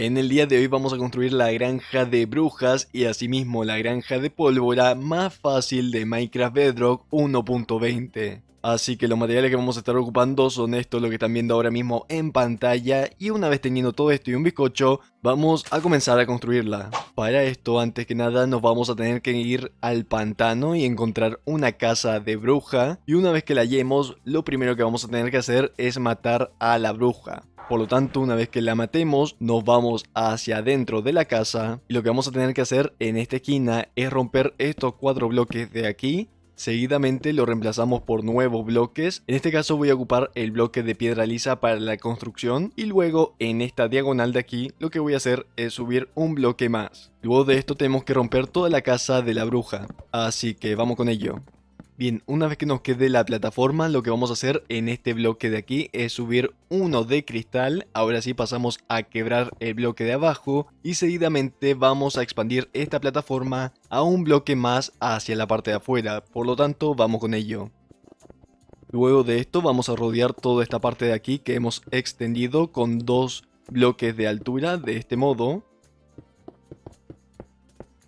En el día de hoy vamos a construir la granja de brujas y asimismo la granja de pólvora más fácil de Minecraft Bedrock 1.20. Así que los materiales que vamos a estar ocupando son estos lo que están viendo ahora mismo en pantalla y una vez teniendo todo esto y un bizcocho, vamos a comenzar a construirla. Para esto, antes que nada, nos vamos a tener que ir al pantano y encontrar una casa de bruja y una vez que la hallemos, lo primero que vamos a tener que hacer es matar a la bruja. Por lo tanto, una vez que la matemos, nos vamos hacia adentro de la casa. Y lo que vamos a tener que hacer en esta esquina es romper estos cuatro bloques de aquí. Seguidamente lo reemplazamos por nuevos bloques. En este caso voy a ocupar el bloque de piedra lisa para la construcción. Y luego en esta diagonal de aquí lo que voy a hacer es subir un bloque más. Luego de esto tenemos que romper toda la casa de la bruja. Así que vamos con ello. Bien, una vez que nos quede la plataforma, lo que vamos a hacer en este bloque de aquí es subir uno de cristal. Ahora sí pasamos a quebrar el bloque de abajo y seguidamente vamos a expandir esta plataforma a un bloque más hacia la parte de afuera. Por lo tanto, vamos con ello. Luego de esto vamos a rodear toda esta parte de aquí que hemos extendido con dos bloques de altura de este modo.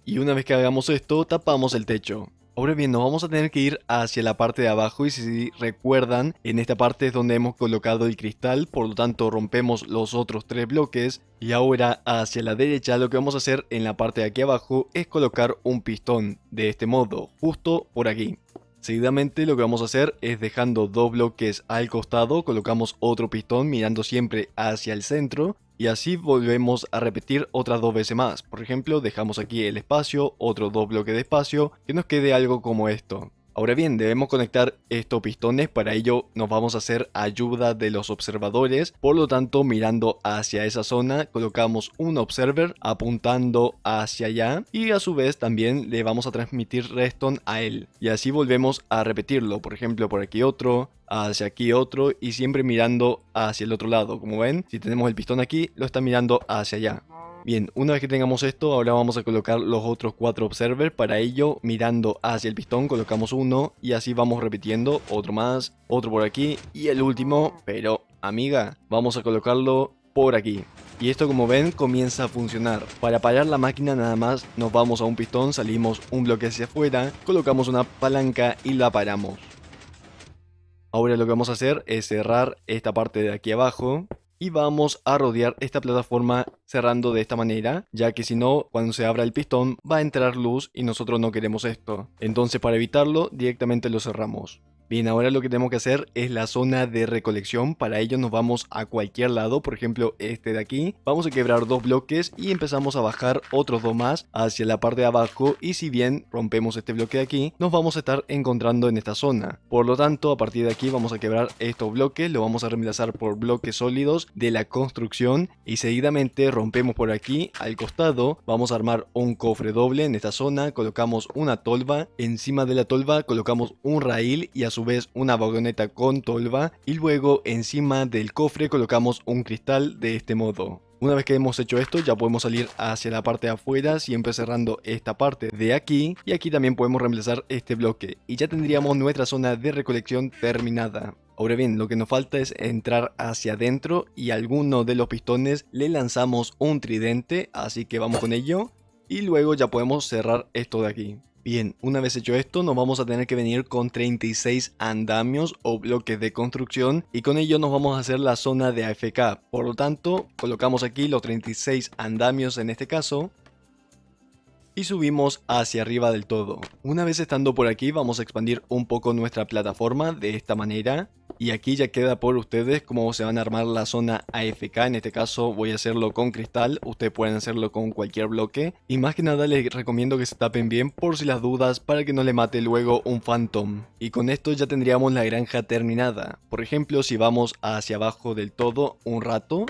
Y una vez que hagamos esto, tapamos el techo. Ahora bien, nos vamos a tener que ir hacia la parte de abajo y si recuerdan, en esta parte es donde hemos colocado el cristal, por lo tanto rompemos los otros tres bloques y ahora hacia la derecha lo que vamos a hacer en la parte de aquí abajo es colocar un pistón, de este modo, justo por aquí. Seguidamente lo que vamos a hacer es dejando dos bloques al costado, colocamos otro pistón mirando siempre hacia el centro y así volvemos a repetir otras dos veces más. Por ejemplo, dejamos aquí el espacio, otro dos bloques de espacio, que nos quede algo como esto. Ahora bien, debemos conectar estos pistones, para ello nos vamos a hacer ayuda de los observadores, por lo tanto mirando hacia esa zona colocamos un observer apuntando hacia allá y a su vez también le vamos a transmitir redstone a él y así volvemos a repetirlo, por ejemplo por aquí otro, hacia aquí otro y siempre mirando hacia el otro lado, como ven si tenemos el pistón aquí lo está mirando hacia allá. Bien, una vez que tengamos esto, ahora vamos a colocar los otros cuatro observers. Para ello, mirando hacia el pistón, colocamos uno y así vamos repitiendo. Otro más, otro por aquí y el último, pero amiga, vamos a colocarlo por aquí. Y esto como ven comienza a funcionar. Para parar la máquina nada más nos vamos a un pistón, salimos un bloque hacia afuera, colocamos una palanca y la paramos. Ahora lo que vamos a hacer es cerrar esta parte de aquí abajo y vamos a rodear esta plataforma cerrando de esta manera, ya que si no, cuando se abra el pistón va a entrar luz y nosotros no queremos esto. Entonces para evitarlo directamente lo cerramos. Bien, ahora lo que tenemos que hacer es la zona de recolección. Para ello nos vamos a cualquier lado, por ejemplo este de aquí. Vamos a quebrar dos bloques y empezamos a bajar otros dos más hacia la parte de abajo. Y si bien rompemos este bloque de aquí, nos vamos a estar encontrando en esta zona. Por lo tanto, a partir de aquí vamos a quebrar estos bloques. Lo vamos a reemplazar por bloques sólidos de la construcción. Y seguidamente rompemos por aquí, al costado. Vamos a armar un cofre doble en esta zona. Colocamos una tolva. Encima de la tolva colocamos un rail y a su vez una vagoneta con tolva y luego encima del cofre colocamos un cristal de este modo. Una vez que hemos hecho esto ya podemos salir hacia la parte de afuera siempre cerrando esta parte de aquí y aquí también podemos reemplazar este bloque y ya tendríamos nuestra zona de recolección terminada. Ahora bien, lo que nos falta es entrar hacia adentro y a alguno de los pistones le lanzamos un tridente, así que vamos con ello y luego ya podemos cerrar esto de aquí. Bien, una vez hecho esto, nos vamos a tener que venir con 36 andamios o bloques de construcción y con ello nos vamos a hacer la zona de AFK. Por lo tanto, colocamos aquí los 36 andamios en este caso y subimos hacia arriba del todo. Una vez estando por aquí vamos a expandir un poco nuestra plataforma de esta manera y aquí ya queda por ustedes cómo se van a armar la zona AFK, en este caso voy a hacerlo con cristal, ustedes pueden hacerlo con cualquier bloque y más que nada les recomiendo que se tapen bien por si las dudas para que no le mate luego un phantom. Y con esto ya tendríamos la granja terminada, por ejemplo si vamos hacia abajo del todo un rato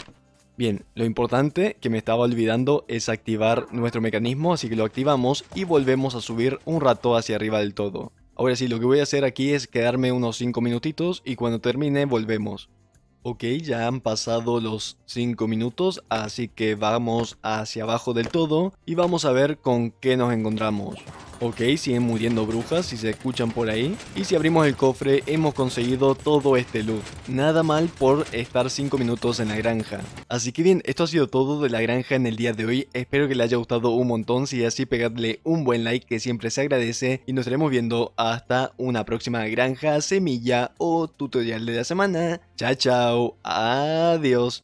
Bien, lo importante que me estaba olvidando es activar nuestro mecanismo, así que lo activamos y volvemos a subir un rato hacia arriba del todo. Ahora sí, lo que voy a hacer aquí es quedarme unos 5 minutitos y cuando termine volvemos. Ok, ya han pasado los 5 minutos, así que vamos hacia abajo del todo y vamos a ver con qué nos encontramos. Ok, siguen muriendo brujas si se escuchan por ahí. Y si abrimos el cofre hemos conseguido todo este loot. Nada mal por estar 5 minutos en la granja. Así que bien, esto ha sido todo de la granja en el día de hoy. Espero que les haya gustado un montón. Si es así, pegadle un buen like que siempre se agradece. Y nos estaremos viendo hasta una próxima granja, semilla o tutorial de la semana. Chao, chao. Adiós.